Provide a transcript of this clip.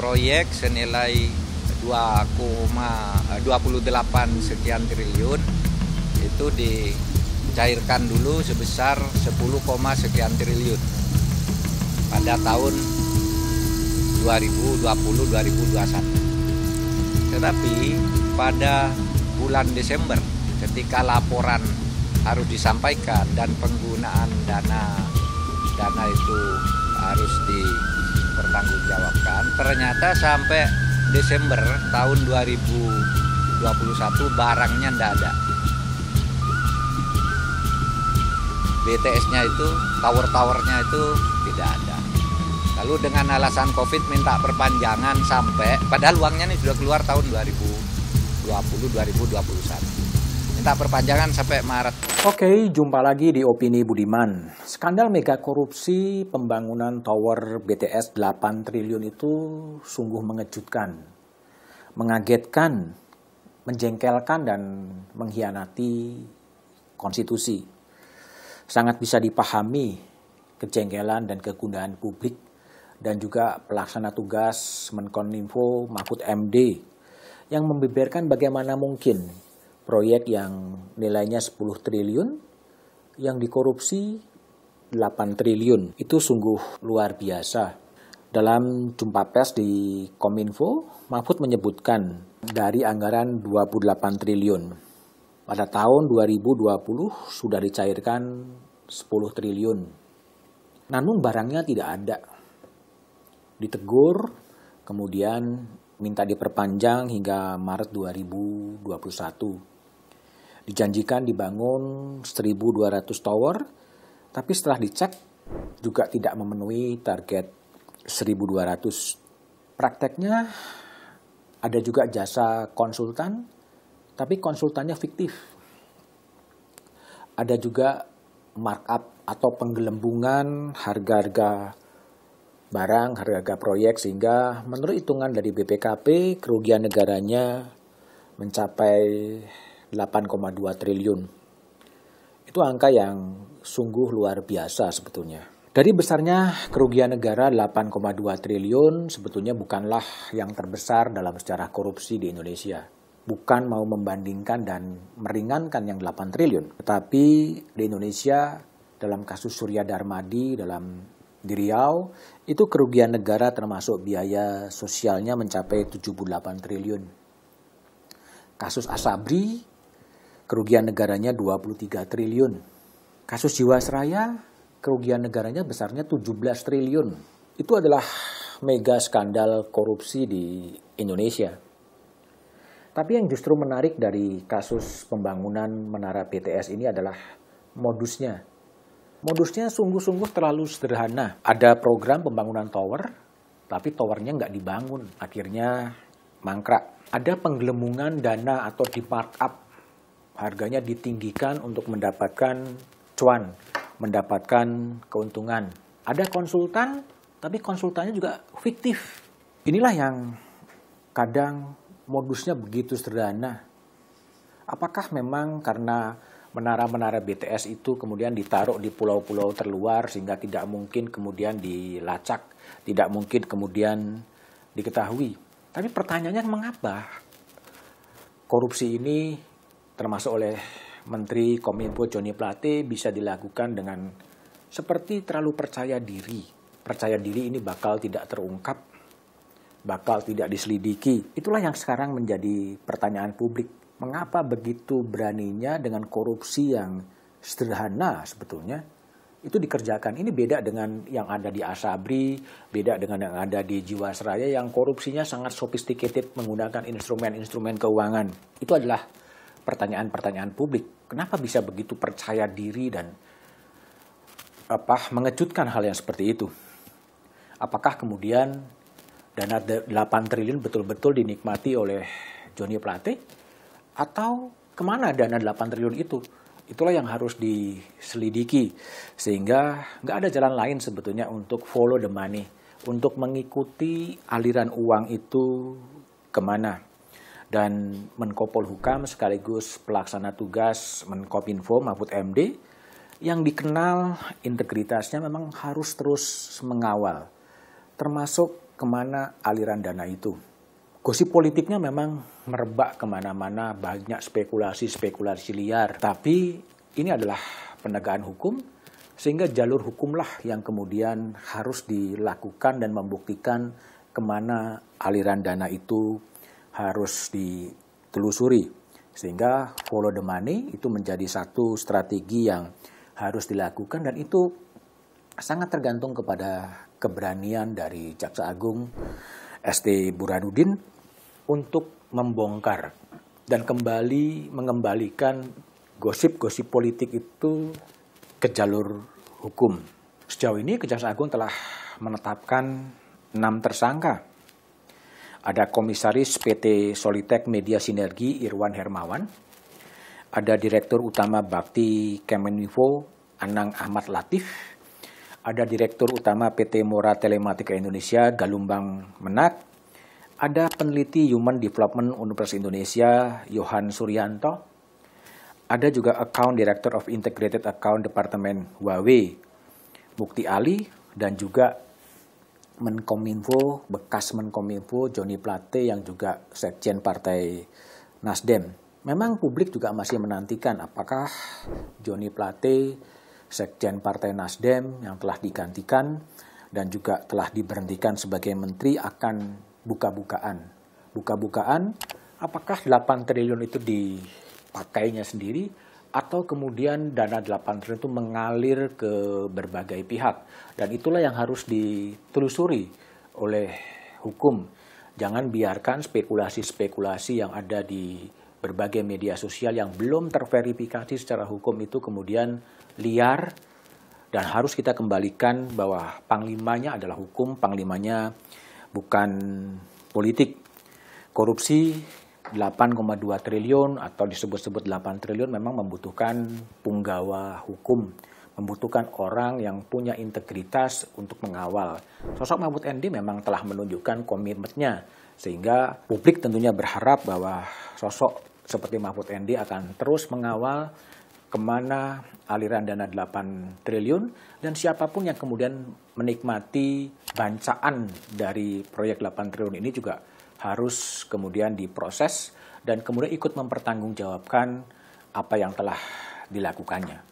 proyek senilai 2,28 eh, sekian triliun itu dicairkan dulu sebesar 10, sekian triliun pada tahun 2020-2021. Tetapi pada bulan Desember ketika laporan harus disampaikan dan penggunaan dana dana itu harus di dipertanggungjawabkan ternyata sampai Desember tahun 2021 barangnya ndak ada BTS-nya itu tower-towernya itu tidak ada lalu dengan alasan COVID minta perpanjangan sampai padahal uangnya ini sudah keluar tahun 2020 2021 minta perpanjangan sampai Maret. Oke, jumpa lagi di Opini Budiman. Skandal mega korupsi pembangunan tower BTS 8 triliun itu sungguh mengejutkan, mengagetkan, menjengkelkan dan mengkhianati konstitusi. Sangat bisa dipahami kejengkelan dan kegundahan publik dan juga pelaksana tugas Menkominfo Mahfud MD yang membeberkan bagaimana mungkin proyek yang nilainya 10 triliun, yang dikorupsi 8 triliun. Itu sungguh luar biasa. Dalam jumpa pers di Kominfo, Mahfud menyebutkan dari anggaran 28 triliun. Pada tahun 2020 sudah dicairkan 10 triliun. Namun barangnya tidak ada. Ditegur, kemudian minta diperpanjang hingga Maret 2021. Dijanjikan dibangun 1.200 tower, tapi setelah dicek juga tidak memenuhi target 1.200. Prakteknya ada juga jasa konsultan, tapi konsultannya fiktif. Ada juga markup atau penggelembungan harga-harga barang, harga-harga proyek sehingga menurut hitungan dari BPKP kerugian negaranya mencapai 8,2 triliun. Itu angka yang sungguh luar biasa sebetulnya. Dari besarnya kerugian negara 8,2 triliun sebetulnya bukanlah yang terbesar dalam sejarah korupsi di Indonesia. Bukan mau membandingkan dan meringankan yang 8 triliun. Tetapi di Indonesia dalam kasus Surya Darmadi dalam di Riau itu kerugian negara termasuk biaya sosialnya mencapai 78 triliun. Kasus Asabri kerugian negaranya 23 triliun. Kasus Jiwasraya, kerugian negaranya besarnya 17 triliun. Itu adalah mega skandal korupsi di Indonesia. Tapi yang justru menarik dari kasus pembangunan menara BTS ini adalah modusnya. Modusnya sungguh-sungguh terlalu sederhana. Ada program pembangunan tower, tapi towernya nggak dibangun. Akhirnya mangkrak. Ada penggelembungan dana atau di markup harganya ditinggikan untuk mendapatkan cuan, mendapatkan keuntungan. Ada konsultan, tapi konsultannya juga fiktif. Inilah yang kadang modusnya begitu sederhana. Apakah memang karena menara-menara BTS itu kemudian ditaruh di pulau-pulau terluar sehingga tidak mungkin kemudian dilacak, tidak mungkin kemudian diketahui. Tapi pertanyaannya mengapa korupsi ini termasuk oleh Menteri Kominfo Joni Plate bisa dilakukan dengan seperti terlalu percaya diri. Percaya diri ini bakal tidak terungkap, bakal tidak diselidiki. Itulah yang sekarang menjadi pertanyaan publik. Mengapa begitu beraninya dengan korupsi yang sederhana sebetulnya itu dikerjakan. Ini beda dengan yang ada di Asabri, beda dengan yang ada di Jiwasraya yang korupsinya sangat sophisticated menggunakan instrumen-instrumen keuangan. Itu adalah pertanyaan-pertanyaan publik. Kenapa bisa begitu percaya diri dan apa mengejutkan hal yang seperti itu? Apakah kemudian dana 8 triliun betul-betul dinikmati oleh Johnny Plate atau kemana dana 8 triliun itu? Itulah yang harus diselidiki sehingga nggak ada jalan lain sebetulnya untuk follow the money, untuk mengikuti aliran uang itu kemana dan Menko Polhukam sekaligus pelaksana tugas Menkopinfo Mahfud MD yang dikenal integritasnya memang harus terus mengawal termasuk kemana aliran dana itu. Gosip politiknya memang merebak kemana-mana, banyak spekulasi-spekulasi liar. Tapi ini adalah penegakan hukum, sehingga jalur hukumlah yang kemudian harus dilakukan dan membuktikan kemana aliran dana itu harus ditelusuri sehingga follow the money itu menjadi satu strategi yang harus dilakukan dan itu sangat tergantung kepada keberanian dari Jaksa Agung ST Burhanuddin untuk membongkar dan kembali mengembalikan gosip-gosip politik itu ke jalur hukum. Sejauh ini Kejaksaan Agung telah menetapkan enam tersangka ada Komisaris PT Solitek Media Sinergi Irwan Hermawan, ada Direktur Utama Bakti Kemeninfo Anang Ahmad Latif, ada Direktur Utama PT Mora Telematika Indonesia Galumbang Menak, ada peneliti Human Development Universitas Indonesia Johan Suryanto, ada juga Account Director of Integrated Account Departemen Huawei Mukti Ali dan juga Menkominfo, bekas Menkominfo, Joni Plate yang juga sekjen Partai Nasdem. Memang publik juga masih menantikan apakah Joni Plate, sekjen Partai Nasdem yang telah digantikan dan juga telah diberhentikan sebagai menteri akan buka-bukaan. Buka-bukaan apakah 8 triliun itu dipakainya sendiri atau kemudian dana 8 triliun itu mengalir ke berbagai pihak dan itulah yang harus ditelusuri oleh hukum jangan biarkan spekulasi-spekulasi yang ada di berbagai media sosial yang belum terverifikasi secara hukum itu kemudian liar dan harus kita kembalikan bahwa panglimanya adalah hukum, panglimanya bukan politik. Korupsi 8,2 triliun atau disebut-sebut 8 triliun memang membutuhkan punggawa hukum, membutuhkan orang yang punya integritas untuk mengawal. Sosok Mahfud MD memang telah menunjukkan komitmennya sehingga publik tentunya berharap bahwa sosok seperti Mahfud MD akan terus mengawal kemana aliran dana 8 triliun dan siapapun yang kemudian menikmati bancaan dari proyek 8 triliun ini juga harus kemudian diproses dan kemudian ikut mempertanggungjawabkan apa yang telah dilakukannya.